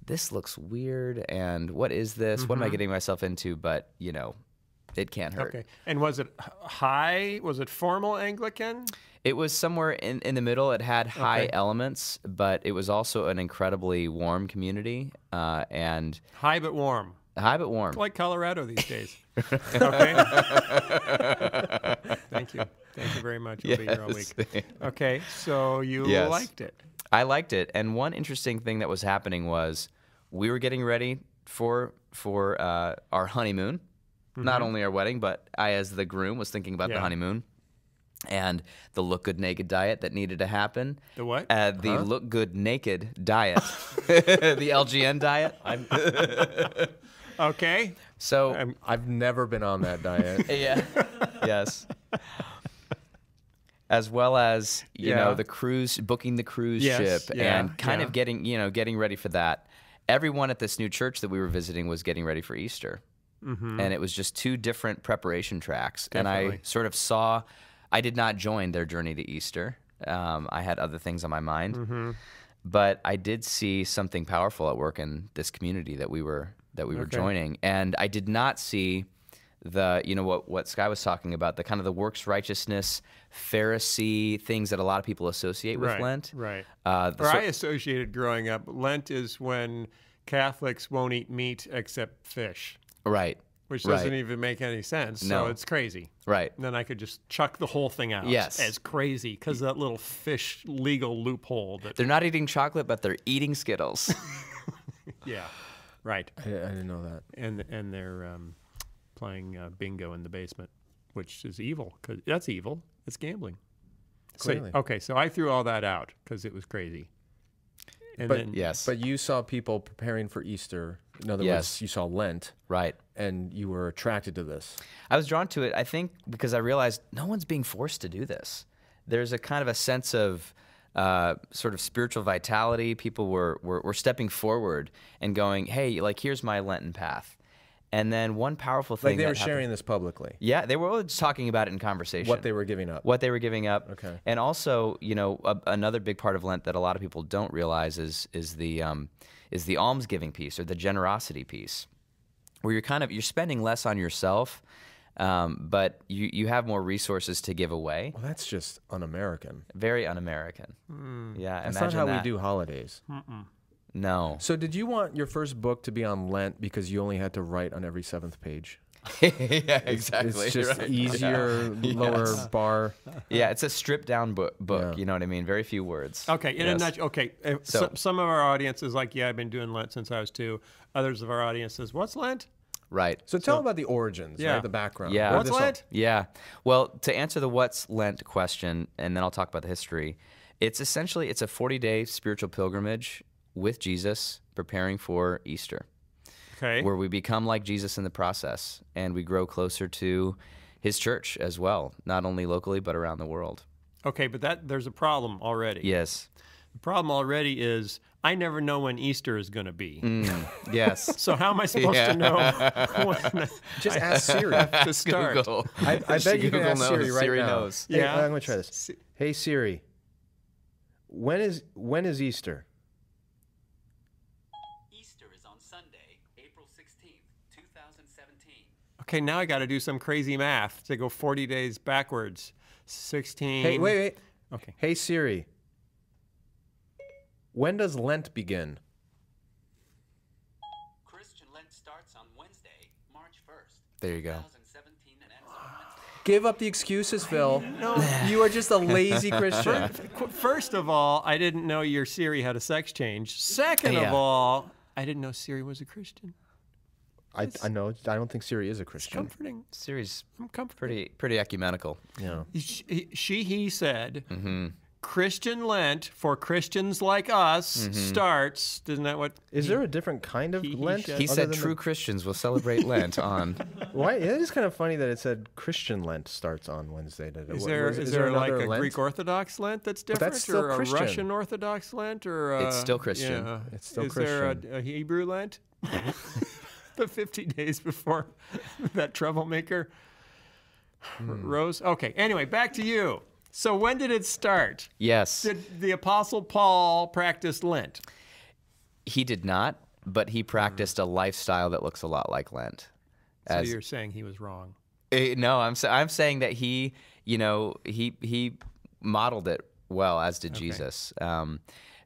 this looks weird and what is this? Mm -hmm. What am I mm-hmm. getting myself into? But, you know, it can't hurt. Okay. And was it high? Was it formal Anglican? It was somewhere in, in the middle. It had high okay. elements, but it was also an incredibly warm community. Uh, and high but warm. High but warm. It's like Colorado these days. [laughs] okay. Thank you. Thank you very much. We'll yes. be here all week. Okay. So you yes. liked it. I liked it. And one interesting thing that was happening was we were getting ready for for uh, our honeymoon Mm-hmm. Not only our wedding, but I, as the groom, was thinking about yeah. the honeymoon and the look good naked diet that needed to happen. The what? Uh, the huh? look good naked diet, [laughs] [laughs] the LGN diet. [laughs] I'm, okay. So i have never been on that diet. yeah. yes. As well as you yeah. know the cruise, booking the cruise yes. ship, yeah. and kind yeah. of getting you know getting ready for that. Everyone at this new church that we were visiting was getting ready for Easter. Mm-hmm. And it was just two different preparation tracks. Definitely. And I sort of saw, I did not join their journey to Easter. Um, I had other things on my mind. Mm-hmm. But I did see something powerful at work in this community that we were that we were joining. And I did not see the you know what what Sky was talking about the kind of the works righteousness Pharisee things that a lot of people associate with right, Lent. Right. Uh, or so- I associated growing up. Lent is when Catholics won't eat meat except fish. Right. Which doesn't even make any sense. No. So it's crazy. Right. And then I could just chuck the whole thing out. Yes. As crazy because that little fish legal loophole. That... They're not eating chocolate, but they're eating Skittles. [laughs] yeah. Right. I, I, didn't know that. And and they're um, playing uh, bingo in the basement, which is evil because that's evil. It's gambling. Clearly. So, okay, so I threw all that out because it was crazy. And but then, yes, but you saw people preparing for Easter in other yes. words, you saw Lent. Right. And you were attracted to this. I was drawn to it, I think, because I realized no one's being forced to do this. There's a kind of a sense of uh, sort of spiritual vitality. People were, were, were stepping forward and going, hey, like, here's my Lenten path. And then one powerful thing. Like they were sharing happened, this publicly. Yeah, they were all just talking about it in conversation. What they were giving up. What they were giving up. Okay. And also, you know, a, another big part of Lent that a lot of people don't realize is is the um, is the almsgiving piece or the generosity piece, where you're kind of you're spending less on yourself, um, but you you have more resources to give away. Well, that's just un-American. Very un-American. Mm. Yeah, that's not how that. we do holidays. Mm -mm. No. So did you want your first book to be on Lent because you only had to write on every seventh page? [laughs] yeah, exactly. It's, it's just right. easier, [laughs] yeah. lower yes. bar. Yeah, it's a stripped down book. book yeah. You know what I mean? Very few words. Okay, in yes. a nutshell. Okay, so, some, some of our audience is like, yeah, I've been doing Lent since I was two. Others of our audience says, what's Lent? Right. So tell so, about the origins, yeah. Right, the background. Yeah. What's Lent? Yeah. Well, to answer the what's Lent question, and then I'll talk about the history. It's essentially it's a 40 day spiritual pilgrimage with Jesus preparing for Easter. Okay. Where we become like Jesus in the process and we grow closer to his church as well, not only locally but around the world. Okay, but that there's a problem already. Yes. The problem already is I never know when Easter is going to be. Mm, yes. [laughs] so how am I supposed yeah. to know? [laughs] [laughs] Just I ask Siri to start. Google. I, I bet you can ask knows. Siri right Siri now. Knows. Yeah. Hey, uh, I'm going to try this. Hey Siri, when is when is Easter? April 16th, 2017. Okay, now I got to do some crazy math to go 40 days backwards. 16. Hey, wait, wait. Okay. Hey, Siri. When does Lent begin? Christian Lent starts on Wednesday, March 1st. There you go. Give up the excuses, Phil. No, you are just a lazy [laughs] Christian. First of all, I didn't know your Siri had a sex change. Second yeah. of all, I didn't know Siri was a Christian. I, I know. I don't think Siri is a Christian. comforting. Siri's I'm comforting. pretty pretty ecumenical. Yeah. She, she he said, mm-hmm. Christian Lent for Christians like us mm -hmm. starts. Isn't that what? Is he, there a different kind of he, Lent? He, he said true the... Christians will celebrate Lent [laughs] on. Why? It is kind of funny that it said Christian Lent starts on Wednesday. Is there, was, is, is there, is there like a Lent? Greek Orthodox Lent that's different, that's or Christian. a Russian Orthodox Lent, or a, it's still Christian. Yeah, it's still is Christian. Is there a, a Hebrew Lent? [laughs] [laughs] the 50 days before that troublemaker hmm. rose. Okay. Anyway, back to you. So when did it start? Yes. Did the Apostle Paul practice Lent? He did not, but he practiced mm. a lifestyle that looks a lot like Lent. As, so you're saying he was wrong. Eh, no, I'm I'm saying that he, you know, he he modeled it well as did okay. Jesus. Um,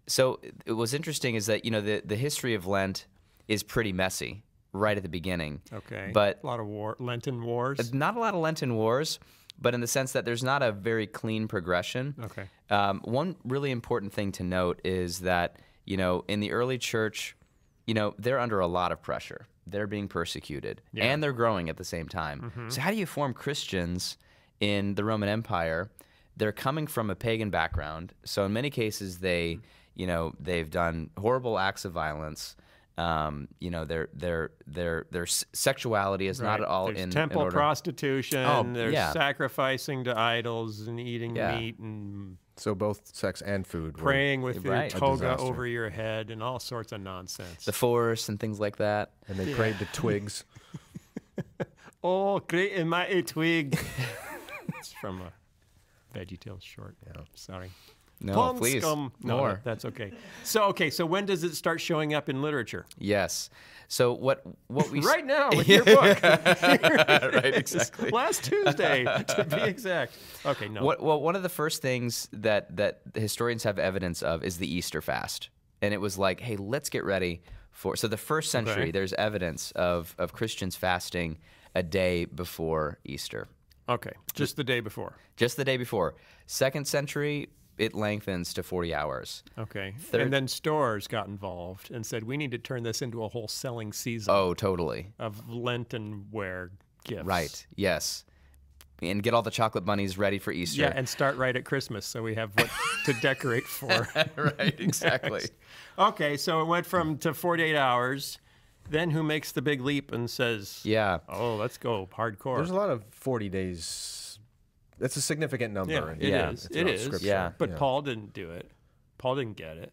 so it, what's interesting is that you know the the history of Lent is pretty messy right at the beginning. Okay. But a lot of war Lenten wars. Not a lot of Lenten wars but in the sense that there's not a very clean progression. Okay. Um, one really important thing to note is that you know in the early church, you know they're under a lot of pressure. They're being persecuted yeah. and they're growing at the same time. Mm -hmm. So how do you form Christians in the Roman Empire? They're coming from a pagan background, so in many cases they, mm-hmm. you know, they've done horrible acts of violence um, you know, their their their their sexuality is right. not at all there's in temple in order... prostitution. Oh, they're yeah. sacrificing to idols and eating yeah. meat and so both sex and food. Praying with right. your toga over your head and all sorts of nonsense. The force and things like that. And they yeah. prayed to twigs. [laughs] oh, great and mighty twig. [laughs] it's from a VeggieTales short. Yeah. Sorry. No, Palm please. Scum. No, More. No, that's okay. So okay. So when does it start showing up in literature? Yes. So what what we [laughs] right now with your [laughs] book [laughs] right exactly last Tuesday to be exact. Okay. No. What, well, one of the first things that that historians have evidence of is the Easter fast, and it was like, hey, let's get ready for. So the first century, okay. there's evidence of of Christians fasting a day before Easter. Okay, just the day before. Just the day before. Second century, it lengthens to 40 hours. Okay. and then stores got involved and said, we need to turn this into a whole selling season. Oh, totally. Of Lenten gifts. Right. Yes. And get all the chocolate bunnies ready for Easter. Yeah, and start right at Christmas so we have what to [laughs] decorate for. [laughs] right, exactly. Okay, so it went from to 48 hours then who makes the big leap and says, "Yeah, oh, let's go hardcore." There's a lot of forty days that's a significant number. Yeah, it yeah. is. It is. Yeah. But yeah. Paul didn't do it. Paul didn't get it.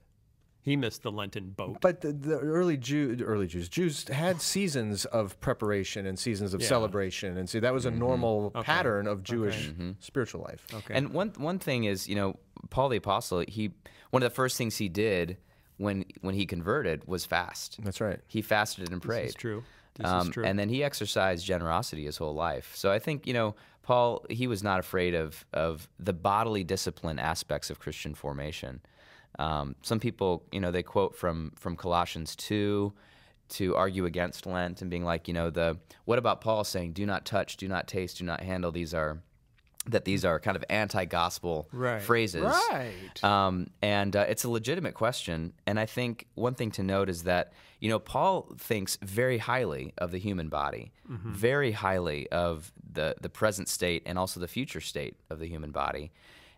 He missed the Lenten boat. But the, the early Jew, early Jews, Jews had seasons of preparation and seasons of yeah. celebration, and see that was a mm -hmm. normal okay. pattern of Jewish okay. Mm-hmm. spiritual life. Okay. And one one thing is, you know, Paul the apostle, he one of the first things he did when when he converted was fast. That's right. He fasted and prayed. This is true. This um, is true. And then he exercised generosity his whole life. So I think you know Paul, he was not afraid of, of the bodily discipline aspects of Christian formation. Um, some people, you know, they quote from, from Colossians 2 to argue against Lent and being like, you know, the what about Paul saying, do not touch, do not taste, do not handle? These are that these are kind of anti-gospel right. phrases, right? Um, and uh, it's a legitimate question. And I think one thing to note is that you know Paul thinks very highly of the human body, mm -hmm. very highly of the, the present state and also the future state of the human body.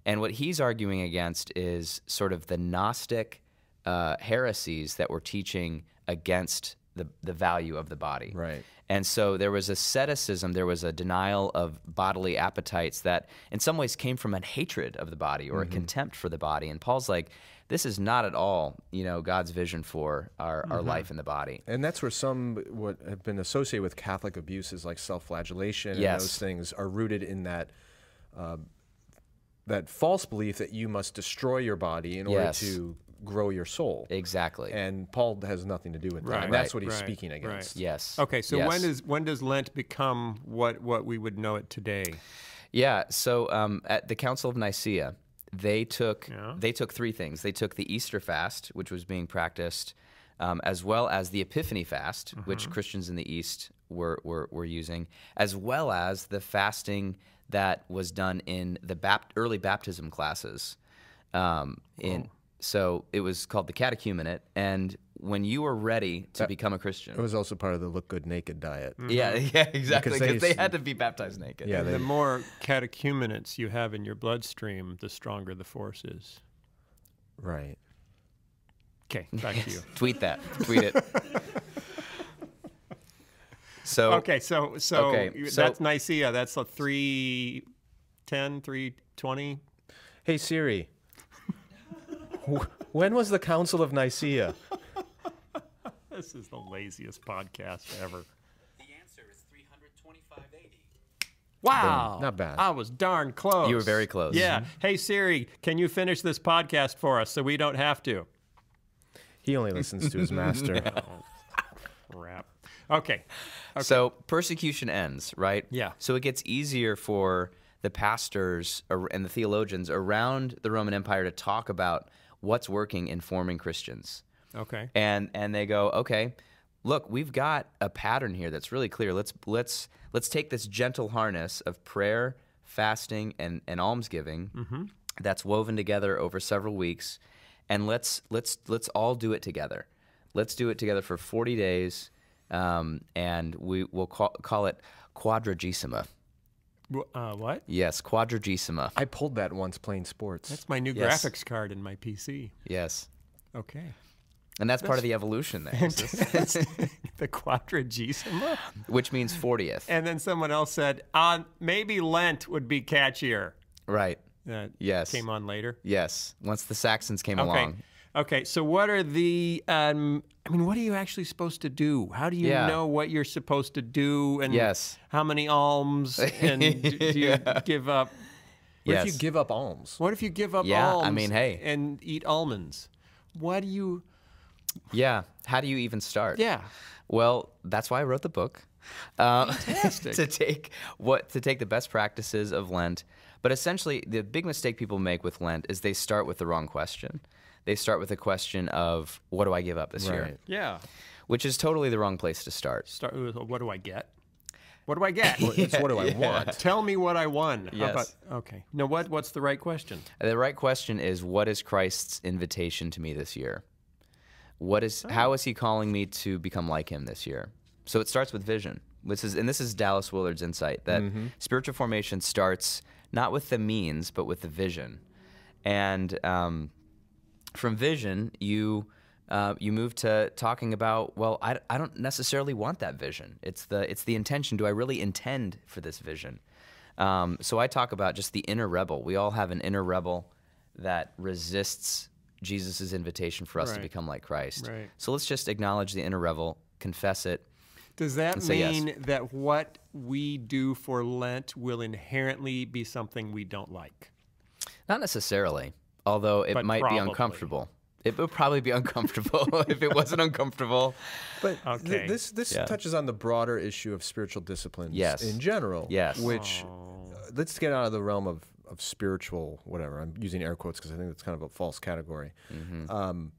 And what he's arguing against is sort of the Gnostic uh, heresies that were teaching against the, the value of the body. Right. And so there was asceticism, there was a denial of bodily appetites that in some ways came from a hatred of the body or mm-hmm. a contempt for the body. And Paul's like, this is not at all, you know, God's vision for our, mm -hmm. life in the body. And that's where some what have been associated with Catholic abuses like self-flagellation yes. and those things are rooted in that uh, that false belief that you must destroy your body in order to grow your soul. Exactly. And Paul has nothing to do with right. that. And that's what he's right. speaking against. Right. Yes. Okay, so yes. when is when does Lent become what what we would know it today? Yeah, so um, at the Council of Nicaea, they took yeah. they took three things. They took the Easter fast, which was being practiced, um, as well as the Epiphany fast, mm-hmm. which Christians in the East were, were were using, as well as the fasting that was done in the Bap- early baptism classes. Um, in oh. so it was called the catechumenate, and when you were ready to that, uh, become a Christian. It was also part of the look good naked diet. Mm -hmm. Yeah, [laughs] yeah, exactly. Because they, they, had to be baptized naked. Yeah, they, the more catechumenates you have in your bloodstream, the stronger the force is. Right. Okay, back to you. [laughs] Tweet that. Tweet it. [laughs] so okay, so so, okay, so that's Nicaea. That's the 310, 320. Hey Siri. when was the Council of Nicaea? this is the laziest podcast ever. The answer is 32580. Wow. Not bad. I was darn close. You were very close. Yeah. Mm -hmm. Hey, Siri, can you finish this podcast for us so we don't have to? He only listens to his [laughs] master. no. Crap. Okay. okay. So persecution ends, right? Yeah. So it gets easier for the pastors and the theologians around the Roman Empire to talk about what's working in forming Christians. Okay. And and they go, okay, look, we've got a pattern here that's really clear. Let's let's let's take this gentle harness of prayer, fasting, and and almsgiving mm-hmm. that's woven together over several weeks, and let's let's let's all do it together. Let's do it together for forty days, um, and we will call, call it quadragesima. Uh, what? Yes, quadragesima. I pulled that once playing sports. That's my new yes. graphics card in my PC. Yes. Okay. And that's, that's, part of the evolution there. [laughs] the quadragesima? Which means 40th. And then someone else said, "Uh, maybe Lent would be catchier. Right. That yes. came on later. Yes. Once the Saxons came okay. along. Okay. So what are the um, I mean, what are you actually supposed to do? How do you yeah. know what you're supposed to do and yes. how many alms and [laughs] do, do you yeah. give up? What yes. if you give up alms? What if you give up yeah, alms? I mean, hey. And eat almonds? What do you yeah. How do you even start? Yeah. Well, that's why I wrote the book. Uh, [laughs] to take what to take the best practices of Lent, but essentially the big mistake people make with Lent is they start with the wrong question. They start with the question of what do I give up this right. year? Yeah, which is totally the wrong place to start. Start with what do I get? What do I get? [laughs] yeah, it's what do I yeah. want? Tell me what I won. Yes. About, okay. No, what what's the right question? The right question is what is Christ's invitation to me this year? What is how is he calling me to become like him this year? So it starts with vision. This is and this is Dallas Willard's insight that mm -hmm. spiritual formation starts not with the means but with the vision, and um, from vision you. Uh, you move to talking about well I, I don't necessarily want that vision it's the it's the intention do i really intend for this vision um, so i talk about just the inner rebel we all have an inner rebel that resists Jesus' invitation for us right. to become like Christ. Right. So let's just acknowledge the inner rebel, confess it. Does that mean yes. that what we do for Lent will inherently be something we don't like? Not necessarily, although it but might probably. be uncomfortable. It would probably be uncomfortable [laughs] if it wasn't uncomfortable. But okay. th this this yeah. touches on the broader issue of spiritual disciplines yes. in general. Yes. Which oh. uh, let's get out of the realm of of spiritual whatever. I'm using air quotes because I think that's kind of a false category. Mm-hmm. Um,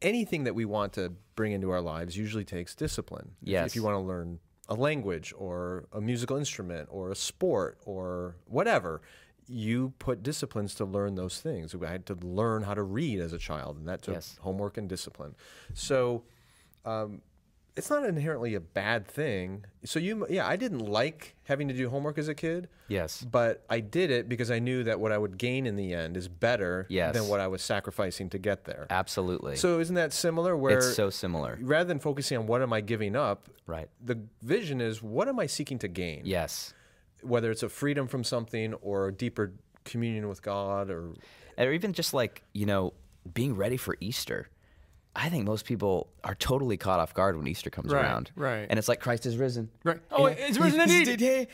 anything that we want to bring into our lives usually takes discipline. Yes. If, if you want to learn a language or a musical instrument or a sport or whatever, you put disciplines to learn those things. I had to learn how to read as a child, and that took yes. homework and discipline. So, um, it's not inherently a bad thing. So you, yeah, I didn't like having to do homework as a kid. Yes. But I did it because I knew that what I would gain in the end is better yes. than what I was sacrificing to get there. Absolutely. So isn't that similar? Where it's so similar. Rather than focusing on what am I giving up, right? The vision is what am I seeking to gain? Yes. Whether it's a freedom from something or a deeper communion with God, or or even just like you know being ready for Easter I think most people are totally caught off guard when Easter comes right, around. Right. And it's like Christ is risen. Right. Oh, yeah. it's risen indeed. Hey,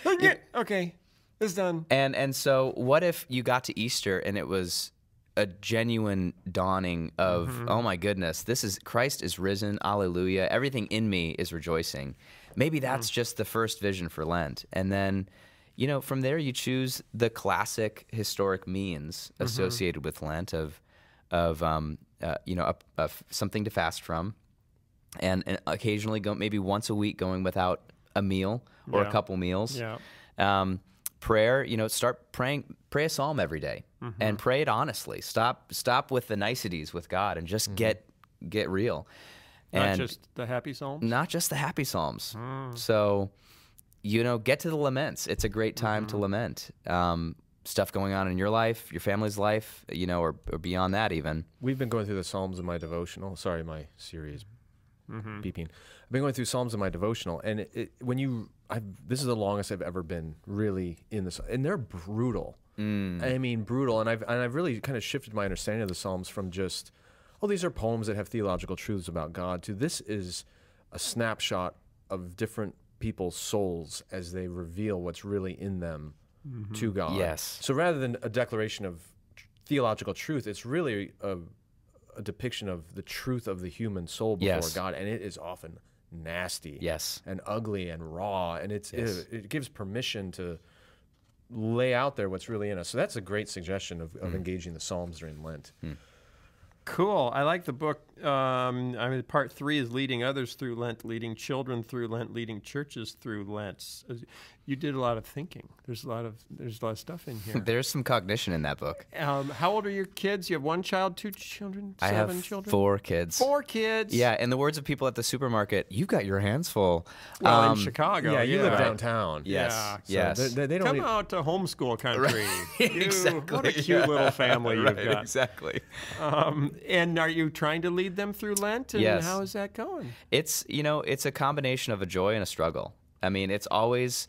Okay. It's done. And and so what if you got to Easter and it was a genuine dawning of mm-hmm. oh my goodness, this is Christ is risen. Alleluia. Everything in me is rejoicing. Maybe that's mm. just the first vision for Lent. And then you know, from there you choose the classic historic means mm-hmm. associated mm-hmm. with Lent of of um, uh, you know, something to fast from, and, and occasionally go, maybe once a week going without a meal or yeah. a couple meals. Yeah. Um, prayer, you know, start praying, pray a psalm every day mm -hmm. and pray it honestly. Stop, stop with the niceties with God and just mm -hmm. get, get real. Not just the happy psalms. Not just the happy psalms. Mm. So, you know, get to the laments. It's a great time mm -hmm. to mm-hmm. lament. Um, stuff going on in your life, your family's life, you know, or, or beyond that even. We've been going through the Psalms in my devotional. Sorry, my series mm -hmm. beeping. I've been going through Psalms in my devotional, and it, it, when you, I've, this is the longest I've ever been really in this, and they're brutal. Mm. I mean, brutal. And I've and I've really kind of shifted my understanding of the Psalms from just, oh, these are poems that have theological truths about God to this is a snapshot of different people's souls as they reveal what's really in them mm-hmm. to God. Yes. So rather than a declaration of theological truth, it's really a, a depiction of the truth of the human soul before yes. God, and it is often nasty, yes, and ugly and raw, and it's yes. it, it, gives permission to lay out there what's really in us. So that's a great suggestion of, of mm. engaging the Psalms during Lent. Mm. Cool. I like the book um, I mean, part three is leading others through Lent, leading children through Lent, leading churches through Lent. You did a lot of thinking. There's a lot of there's a lot of stuff in [laughs] here. there's some cognition in that book. Um, how old are your kids? You have one child, two children, seven I have children, four kids, four kids. Yeah, in the words of people at the supermarket, you've got your hands full. Well, um, in Chicago, yeah, you yeah. live downtown. Yes, yeah, so yes. They, they, don't come out to homeschool [laughs] country. Right. you, exactly. What a cute yeah. little family [laughs] you've right, got. Exactly. Um, and are you trying to lead? lead them through Lent, and yes. how is that going? It's you know, it's a combination of a joy and a struggle. I mean, it's always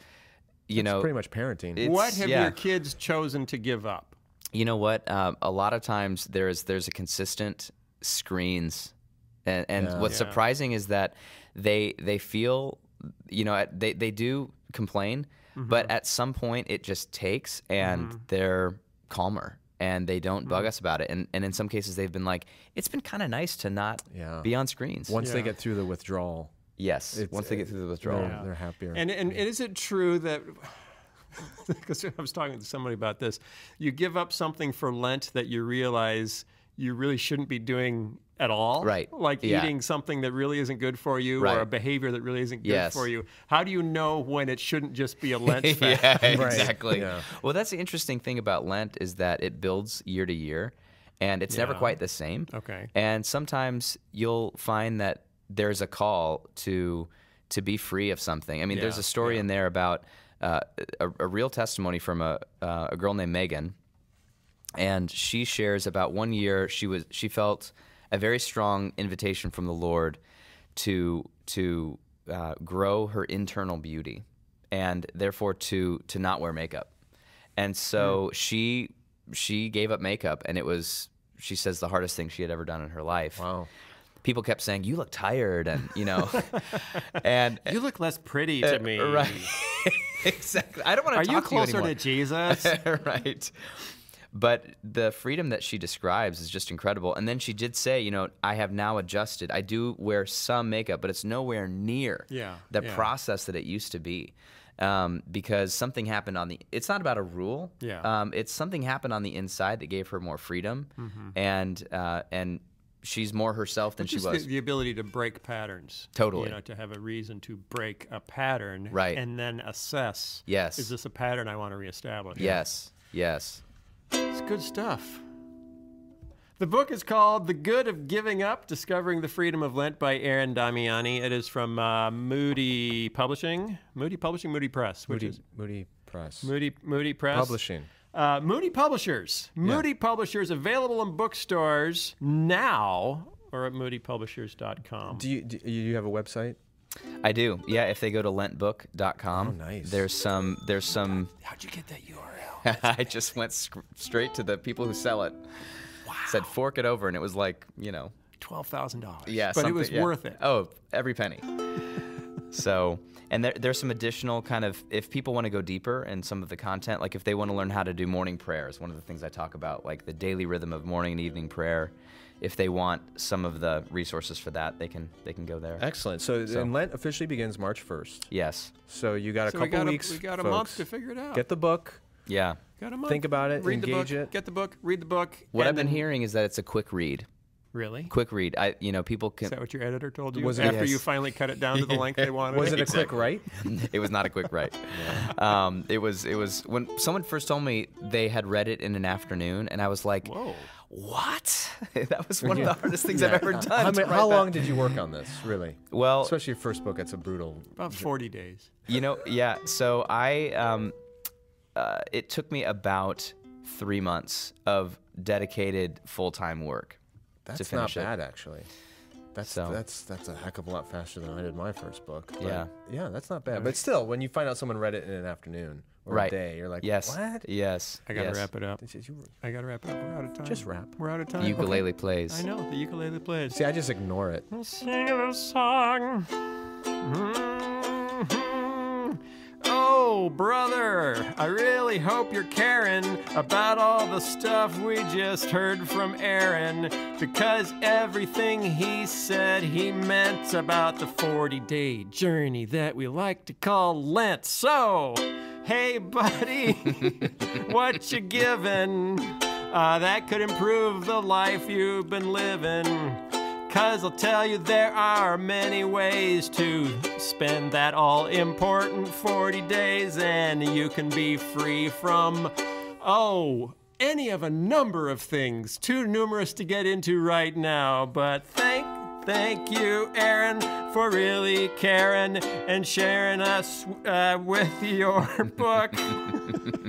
you know pretty much parenting. What have yeah. your kids chosen to give up? You know what? Um, a lot of times there is there's a consistent screens, and, and yeah. what's yeah. surprising is that they they feel you know they they do complain, mm -hmm. but mm-hmm. at some point it just takes and mm -hmm. they're calmer and they don't bug mm-hmm. us about it. And and in some cases they've been like, it's been kind of nice to not yeah. be on screens. Once yeah. they get through the withdrawal. Yes. It's, once they get through the withdrawal, yeah. they're happier. And and is it true that because [laughs] I was talking to somebody about this, you give up something for Lent that you realize you really shouldn't be doing at all. Right. Like yeah. eating something that really isn't good for you right. or a behavior that really isn't good yes. for you. How do you know when it shouldn't just be a [laughs] Lent fast? yeah, [laughs] right. Exactly. Yeah. Well, that's the interesting thing about Lent is that it builds year to year and it's yeah. never quite the same. Okay. And sometimes you'll find that there's a call to to be free of something. I mean, there's a story in there about uh, a, a, real testimony from a, uh, a girl named Megan, and she shares about one year she was she felt a very strong invitation from the Lord to to uh, grow her internal beauty, and therefore to to not wear makeup. And so mm. she she gave up makeup, and it was she says the hardest thing she had ever done in her life. Wow people kept saying, "You look tired," and you know, [laughs] and you look less pretty uh, to uh, me. Right. [laughs] exactly. I don't want to. Are you closer to, to Jesus? [laughs] right. But the freedom that she describes is just incredible. And then she did say, you know, I have now adjusted. I do wear some makeup, but it's nowhere near yeah, the yeah. process that it used to be. Um, because something happened on the it's not about a rule yeah um, it's something happened on the inside that gave her more freedom mm -hmm. and uh, and she's more herself than she was. The, the, ability to break patterns. Totally. You know, to have a reason to break a pattern. Right. And then assess. Yes. Is this a pattern I want to reestablish? Yes. Yes. It's good stuff. The book is called The Good of Giving Up Discovering the Freedom of Lent by Aaron Damiani. It is from uh, Moody Publishing. Moody Publishing, Moody Press. Moody, is, Moody Press. Moody, Moody Press. Publishing. Uh, Moody Publishers. Yeah. Moody Publishers available in bookstores now or at moodypublishers.com. Do you, do you have a website? I do. Yeah, if they go to lentbook.com, oh, nice. there's some there's some How'd you get that URL? [laughs] I just went straight to the people who sell it. Wow. Said fork it over, and it was like you know twelve thousand dollars. Yeah, but it was yeah. worth it. Oh, every penny. so, and there, there's some additional kind of if people want to go deeper in some of the content, like if they want to learn how to do morning prayers, one of the things I talk about, like the daily rhythm of morning and evening prayer. If they want some of the resources for that, they can they can go there. Excellent. So, so. and Lent officially begins March first. Yes. So you got so a couple we got weeks. A, we got a month to figure it out. Get the book. Yeah. Got a month. Think about it. Read engage the book. it. Get the book. Read the book. What I've been then, hearing is that it's a quick read. Really? Quick read. I, you know, people can. Is that what your editor told you? Was it, after yes. you finally cut it down to the length they [laughs] wanted? was it a quick write? [laughs] it was not a quick write. yeah. um, it was. It was when someone first told me they had read it in an afternoon, and I was like, Whoa. What? [laughs] that was one yeah. of the hardest things yeah. I've ever done. how long did you work on this, really? Well, especially your first book. It's a brutal. About forty days. You know, yeah. So I. Um, uh, it took me about three months of dedicated full time work. That's not bad, it. actually. That's so. that's that's a heck of a lot faster than I did my first book. But yeah, yeah, that's not bad. But still, when you find out someone read it in an afternoon or right. a day, you're like, yes, what? Yes, I gotta yes. wrap it up. I gotta wrap it up. We're out of time. Just wrap. We're out of time. The ukulele okay. plays. I know the ukulele plays. See, I just ignore it. will sing a song. Mm -hmm. Oh, brother, I really hope you're caring about all the stuff we just heard from Aaron. Because everything he said he meant about the 40 day journey that we like to call Lent. So, hey, buddy, [laughs] what you giving? Uh, that could improve the life you've been living. Cause I'll tell you there are many ways to spend that all important 40 days and you can be free from, oh, any of a number of things too numerous to get into right now. But thank, thank you, Aaron, for really caring and sharing us uh, with [laughs] your book. [laughs]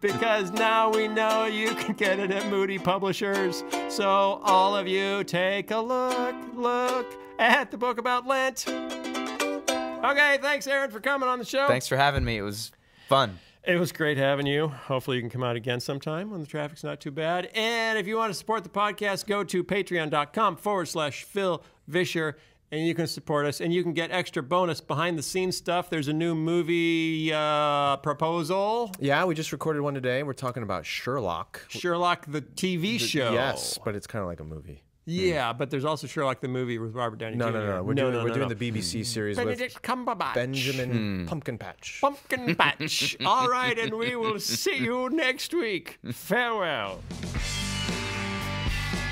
because now we know you can get it at Moody Publishers. So, all of you, take a look, look at the book about Lent. Okay, thanks, Aaron, for coming on the show. Thanks for having me. It was fun. It was great having you. Hopefully, you can come out again sometime when the traffic's not too bad. And if you want to support the podcast, go to patreon.com forward slash Phil Vischer and you can support us and you can get extra bonus behind the scenes stuff there's a new movie uh, proposal yeah we just recorded one today we're talking about sherlock sherlock the tv the, show yes but it's kind of like a movie yeah, mm. but there's also Sherlock the movie with Robert Downey no, Jr. No, no, no. We're no, doing, no, we're no, doing the BBC hmm. series Benedict with Cumberbatch. Benjamin mm. Pumpkin Patch. Pumpkin Patch. [laughs] All right, and we will see you next week. Farewell.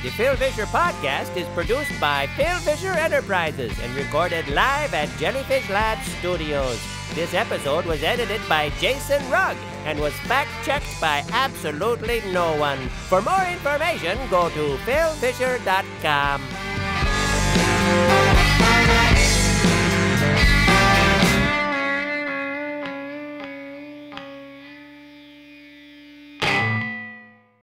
The Phil Fisher Podcast is produced by Phil Fisher Enterprises and recorded live at Jellyfish Lab Studios. This episode was edited by Jason Rugg and was fact checked by absolutely no one. For more information, go to philfisher.com.